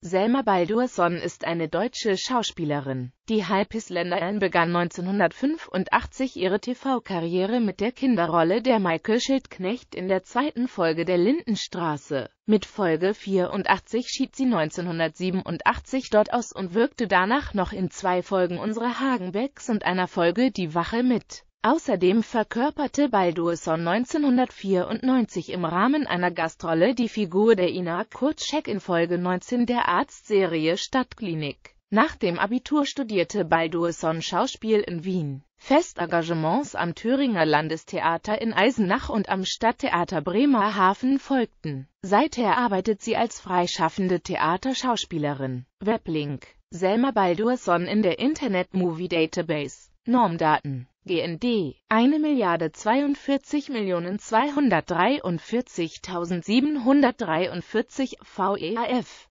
Selma Baldursson ist eine deutsche Schauspielerin. Die Halbisländerin begann 1985 ihre TV-Karriere mit der Kinderrolle der Michael Schildknecht in der zweiten Folge der Lindenstraße. Mit Folge 84 schied sie 1987 dort aus und wirkte danach noch in zwei Folgen Unsere Hagenbecks und einer Folge Die Wache mit. Außerdem verkörperte Baldurson 1994 im Rahmen einer Gastrolle die Figur der Ina Kurczek in Folge 19 der Arztserie Stadtklinik. Nach dem Abitur studierte Baldurson Schauspiel in Wien, Festengagements am Thüringer Landestheater in Eisenach und am Stadttheater Bremerhaven folgten. Seither arbeitet sie als freischaffende Theaterschauspielerin. Weblink Selma Baldurson in der Internet Movie Database Normdaten GND 1.042.243.743 VEAF